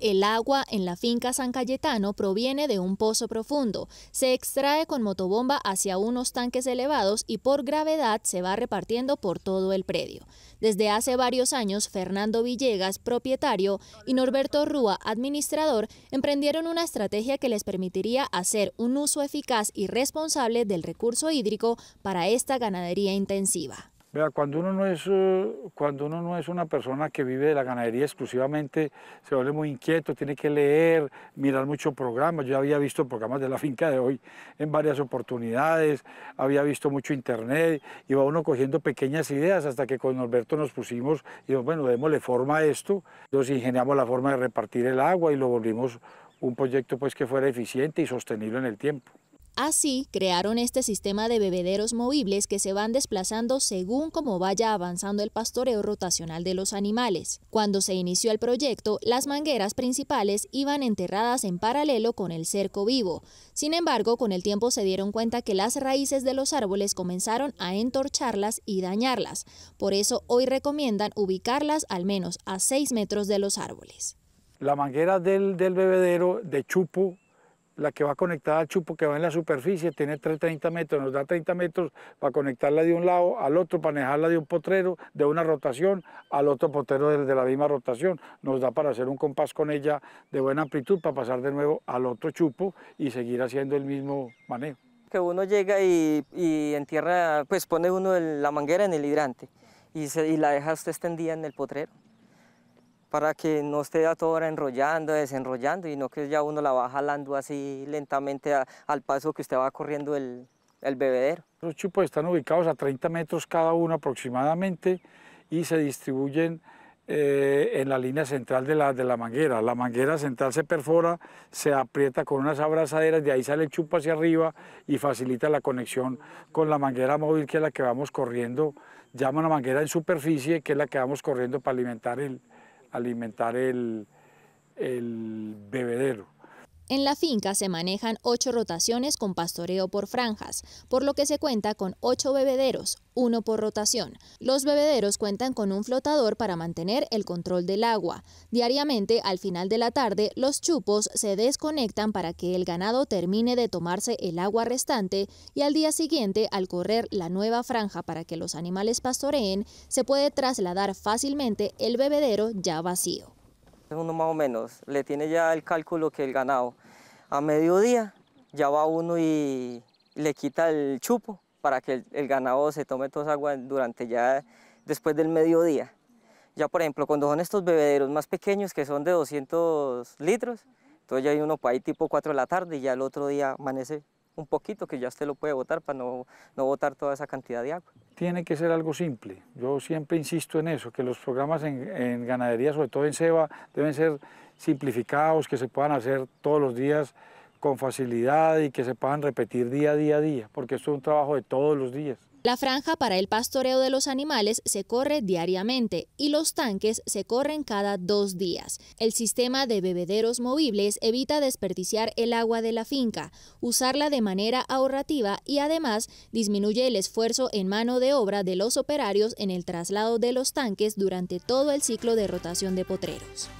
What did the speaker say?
El agua en la finca San Cayetano proviene de un pozo profundo. Se extrae con motobomba hacia unos tanques elevados y por gravedad se va repartiendo por todo el predio. Desde hace varios años, Fernando Villegas, propietario, y Norberto Rúa, administrador, emprendieron una estrategia que les permitiría hacer un uso eficaz y responsable del recurso hídrico para esta ganadería intensiva cuando uno, no es, eh, cuando uno no es una persona que vive de la ganadería exclusivamente, se vuelve muy inquieto, tiene que leer, mirar muchos programas. Yo había visto programas de la finca de hoy en varias oportunidades, había visto mucho internet, iba uno cogiendo pequeñas ideas hasta que con Alberto nos pusimos y dijimos, bueno, démosle forma a esto. Nos ingeniamos la forma de repartir el agua y lo volvimos un proyecto pues que fuera eficiente y sostenible en el tiempo. Así, crearon este sistema de bebederos movibles que se van desplazando según como vaya avanzando el pastoreo rotacional de los animales. Cuando se inició el proyecto, las mangueras principales iban enterradas en paralelo con el cerco vivo. Sin embargo, con el tiempo se dieron cuenta que las raíces de los árboles comenzaron a entorcharlas y dañarlas. Por eso hoy recomiendan ubicarlas al menos a 6 metros de los árboles. La manguera del, bebedero de Chupu, la que va conectada al chupo que va en la superficie, tiene 30 metros, nos da 30 metros para conectarla de un lado al otro, para manejarla de un potrero, de una rotación al otro potrero de, la misma rotación, nos da para hacer un compás con ella de buena amplitud para pasar de nuevo al otro chupo y seguir haciendo el mismo manejo. Que uno llega y, entierra, pues pone uno la manguera en el hidrante y, y la deja usted extendida en el potrero para que no esté a toda hora enrollando, desenrollando, y no que ya uno la va jalando así lentamente al paso que usted va corriendo el, bebedero. Los chupos están ubicados a 30 metros cada uno aproximadamente y se distribuyen eh, en la línea central de la, manguera. La manguera central se perfora, se aprieta con unas abrazaderas, de ahí sale el chupo hacia arriba y facilita la conexión con la manguera móvil que es la que vamos corriendo, llama la manguera en superficie que es la que vamos corriendo para alimentar el, alimentar el, el bebedero. En la finca se manejan ocho rotaciones con pastoreo por franjas, por lo que se cuenta con ocho bebederos, uno por rotación. Los bebederos cuentan con un flotador para mantener el control del agua. Diariamente, al final de la tarde, los chupos se desconectan para que el ganado termine de tomarse el agua restante y al día siguiente, al correr la nueva franja para que los animales pastoreen, se puede trasladar fácilmente el bebedero ya vacío uno más o menos le tiene ya el cálculo que el ganado a mediodía ya va uno y le quita el chupo para que el, ganado se tome toda esa agua durante ya después del mediodía. Ya por ejemplo, cuando son estos bebederos más pequeños que son de 200 litros, entonces ya hay uno para ahí tipo 4 de la tarde y ya el otro día amanece un poquito que ya usted lo puede botar para no, no botar toda esa cantidad de agua. Tiene que ser algo simple. Yo siempre insisto en eso, que los programas en, ganadería, sobre todo en ceba, deben ser simplificados, que se puedan hacer todos los días con facilidad y que se puedan repetir día a día a día, porque esto es un trabajo de todos los días. La franja para el pastoreo de los animales se corre diariamente y los tanques se corren cada dos días. El sistema de bebederos movibles evita desperdiciar el agua de la finca, usarla de manera ahorrativa y además disminuye el esfuerzo en mano de obra de los operarios en el traslado de los tanques durante todo el ciclo de rotación de potreros.